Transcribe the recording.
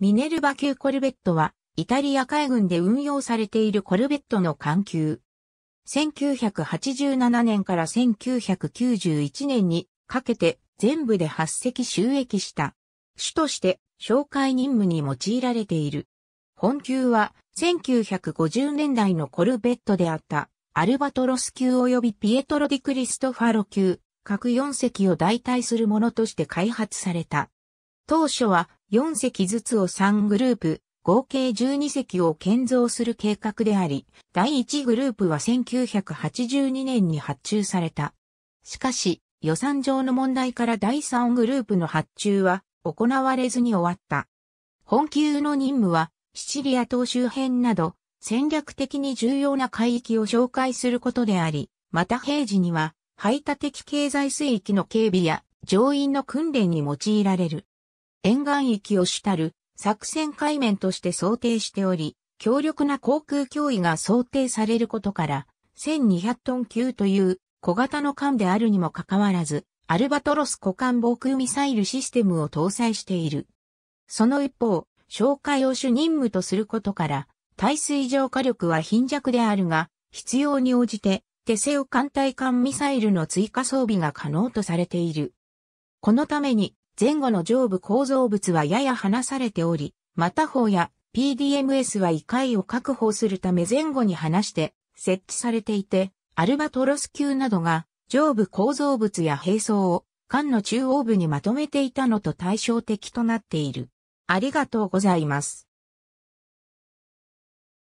ミネルバ級コルベットは、イタリア海軍で運用されているコルベットの艦級。1987年から1991年にかけて全部で8隻収益した。主として紹介任務に用いられている。本級は1950年代のコルベットであったアルバトロス級及びピエトロ・ディ・クリストファロ級各4隻を代替するものとして開発された。当初は4隻ずつを3グループ、合計12隻を建造する計画であり、第1グループは1982年に発注された。しかし、予算上の問題から第3グループの発注は行われずに終わった。本級の任務は、シチリア島周辺など、戦略的に重要な海域を紹介することであり、また平時には、排他的経済水域の警備や乗員の訓練に用いられる。沿岸域を主たる作戦海面として想定しており、強力な航空脅威が想定されることから、1200トン級という小型の艦であるにもかかわらず、アルバトロス股間防空ミサイルシステムを搭載している。その一方、紹介を主任務とすることから、耐水上火力は貧弱であるが、必要に応じて、手製艦隊艦ミサイルの追加装備が可能とされている。このために、前後の上部構造物はやや離されており、また方や PDMS は異界を確保するため前後に離して設置されていて、アルバトロス級などが上部構造物や並走を管の中央部にまとめていたのと対照的となっている。ありがとうございます。